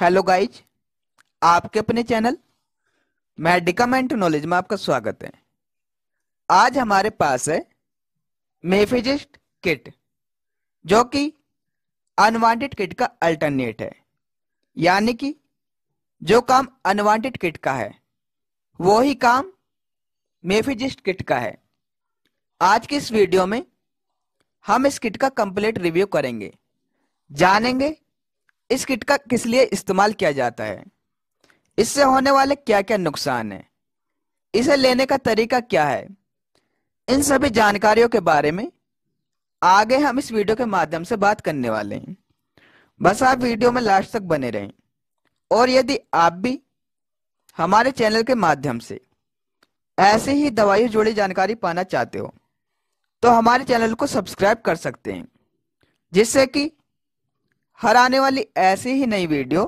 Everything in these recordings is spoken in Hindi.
हेलो गाइज आपके अपने चैनल मेडिकामेंट नॉलेज में आपका स्वागत है आज हमारे पास है मेफिजिस्ट किट जो कि अनवांटेड किट का अल्टरनेट है यानी कि जो काम अनवांटेड किट का है वो ही काम मेफिजिस्ट किट का है आज की इस वीडियो में हम इस किट का कंप्लीट रिव्यू करेंगे जानेंगे इस किट का किस लिए इस्तेमाल किया जाता है इससे होने वाले क्या क्या नुकसान है इसे लेने का तरीका क्या है इन सभी जानकारियों के बारे में आगे हम इस वीडियो के माध्यम से बात करने वाले हैं बस आप वीडियो में लास्ट तक बने रहें और यदि आप भी हमारे चैनल के माध्यम से ऐसे ही दवाइयों जुड़ी जानकारी पाना चाहते हो तो हमारे चैनल को सब्सक्राइब कर सकते हैं जिससे कि हर आने वाली ऐसी ही नई वीडियो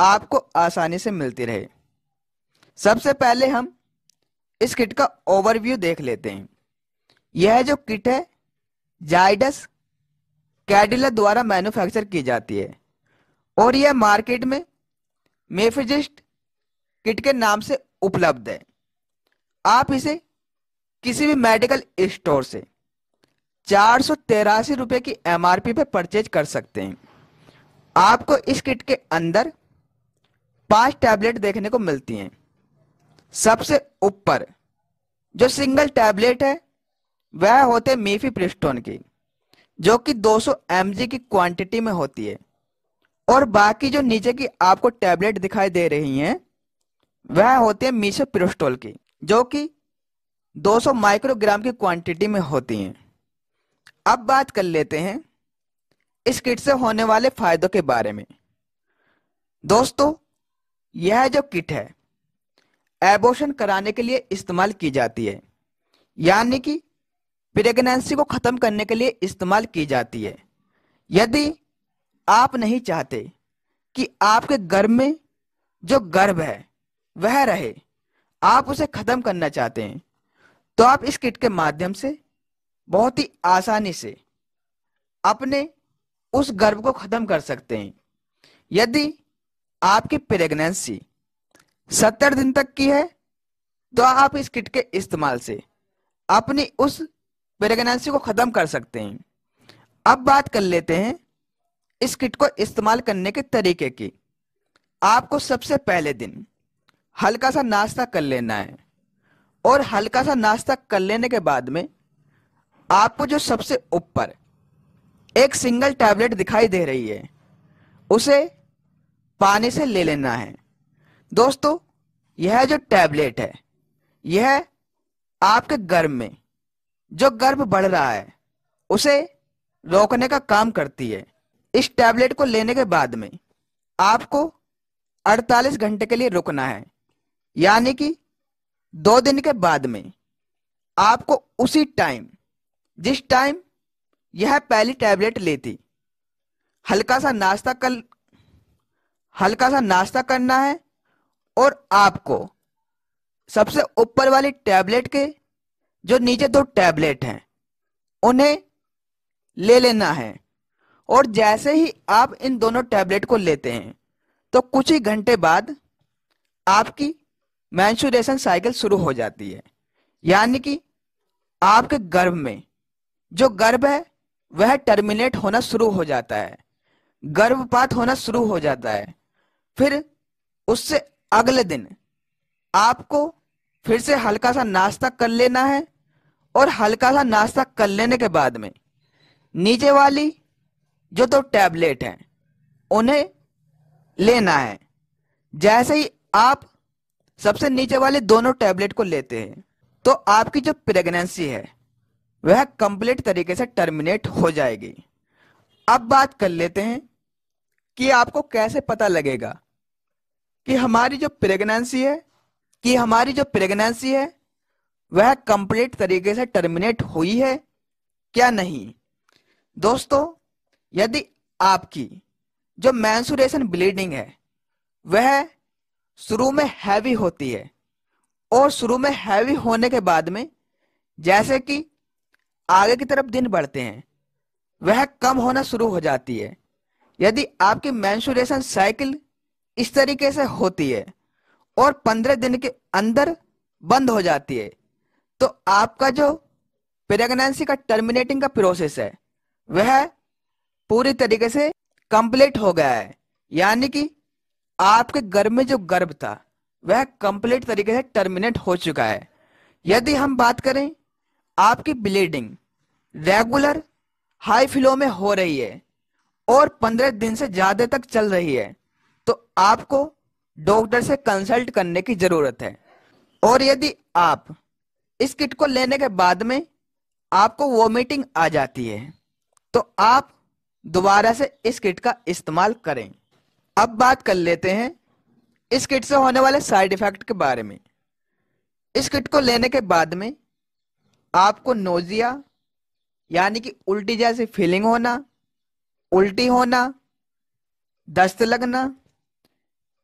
आपको आसानी से मिलती रहे सबसे पहले हम इस किट का ओवरव्यू देख लेते हैं यह जो किट है जाइडस कैडिला द्वारा मैन्युफैक्चर की जाती है और यह मार्केट में मेफिजिस्ट किट के नाम से उपलब्ध है आप इसे किसी भी मेडिकल स्टोर से चार सौ तेरासी रुपये की एमआरपी पे परचेज कर सकते हैं आपको इस किट के अंदर पांच टैबलेट देखने को मिलती हैं सबसे ऊपर जो सिंगल टैबलेट है वह होते मीफी प्रिस्टोन की जो कि 200 सौ की क्वांटिटी में होती है और बाकी जो नीचे की आपको टैबलेट दिखाई दे रही हैं वह होती है मीसो प्रिस्टोल की जो कि 200 माइक्रोग्राम की क्वांटिटी में होती हैं अब बात कर लेते हैं इस किट से होने वाले फायदों के बारे में दोस्तों यह जो किट है एबोशन कराने के लिए इस्तेमाल की जाती है यानी कि प्रेगनेंसी को खत्म करने के लिए इस्तेमाल की जाती है यदि आप नहीं चाहते कि आपके गर्भ में जो गर्भ है वह रहे आप उसे खत्म करना चाहते हैं तो आप इस किट के माध्यम से बहुत ही आसानी से अपने उस गर्भ को खत्म कर सकते हैं यदि आपकी प्रेगनेंसी सत्तर दिन तक की है तो आप इस किट के इस्तेमाल से अपनी उस प्रेगनेंसी को खत्म कर सकते हैं अब बात कर लेते हैं इस किट को इस्तेमाल करने के तरीके की आपको सबसे पहले दिन हल्का सा नाश्ता कर लेना है और हल्का सा नाश्ता कर लेने के बाद में आपको जो सबसे ऊपर एक सिंगल टैबलेट दिखाई दे रही है उसे पानी से ले लेना है दोस्तों यह जो टैबलेट है यह आपके गर्भ में जो गर्भ बढ़ रहा है उसे रोकने का काम करती है इस टैबलेट को लेने के बाद में आपको 48 घंटे के लिए रुकना है यानी कि दो दिन के बाद में आपको उसी टाइम जिस टाइम यह पहली टैबलेट लेती हल्का सा नाश्ता कर हल्का सा नाश्ता करना है और आपको सबसे ऊपर वाली टैबलेट के जो नीचे दो टैबलेट हैं उन्हें ले लेना है और जैसे ही आप इन दोनों टैबलेट को लेते हैं तो कुछ ही घंटे बाद आपकी मैंसुरेशन साइकिल शुरू हो जाती है यानी कि आपके गर्भ में जो गर्भ है वह टर्मिनेट होना शुरू हो जाता है गर्भपात होना शुरू हो जाता है फिर उससे अगले दिन आपको फिर से हल्का सा नाश्ता कर लेना है और हल्का सा नाश्ता कर लेने के बाद में नीचे वाली जो तो टैबलेट हैं उन्हें लेना है जैसे ही आप सबसे नीचे वाले दोनों टैबलेट को लेते हैं तो आपकी जो प्रेगनेंसी है वह कंप्लीट तरीके से टर्मिनेट हो जाएगी अब बात कर लेते हैं कि आपको कैसे पता लगेगा कि हमारी जो प्रेगनेंसी है कि हमारी जो प्रेगनेंसी है वह कंप्लीट तरीके से टर्मिनेट हुई है क्या नहीं दोस्तों यदि आपकी जो मैंसुरेशन ब्लीडिंग है वह शुरू में हैवी होती है और शुरू में हैवी होने के बाद में जैसे कि आगे की तरफ दिन बढ़ते हैं वह कम होना शुरू हो जाती है यदि आपकी मैंसुरेशन साइकिल इस तरीके से होती है और पंद्रह दिन के अंदर बंद हो जाती है तो आपका जो प्रेगनेंसी का टर्मिनेटिंग का प्रोसेस है वह पूरी तरीके से कंप्लीट हो गया है यानी कि आपके गर्भ में जो गर्भ था वह कंप्लीट तरीके से टर्मिनेट हो चुका है यदि हम बात करें आपकी ब्लीडिंग रेगुलर हाई फ्लो में हो रही है और पंद्रह दिन से ज्यादा तक चल रही है तो आपको डॉक्टर से कंसल्ट करने की जरूरत है और यदि आप इस किट को लेने के बाद में आपको वॉमिटिंग आ जाती है तो आप दोबारा से इस किट का इस्तेमाल करें अब बात कर लेते हैं इस किट से होने वाले साइड इफेक्ट के बारे में इस किट को लेने के बाद में आपको नोजिया यानी कि उल्टी जैसी फीलिंग होना उल्टी होना दस्त लगना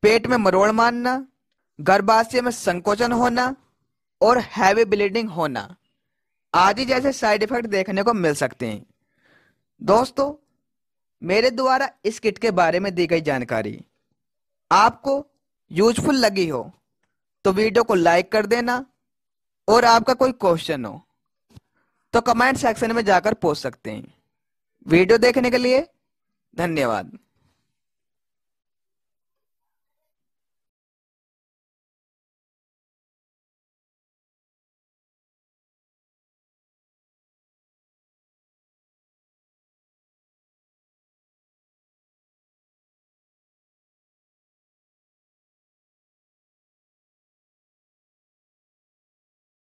पेट में मरोड़ मारना गर्भाशय में संकोचन होना और हैवी ब्लीडिंग होना आदि जैसे साइड इफेक्ट देखने को मिल सकते हैं दोस्तों मेरे द्वारा इस किट के बारे में दी गई जानकारी आपको यूजफुल लगी हो तो वीडियो को लाइक कर देना और आपका कोई क्वेश्चन हो तो कमेंट सेक्शन में जाकर पूछ सकते हैं वीडियो देखने के लिए धन्यवाद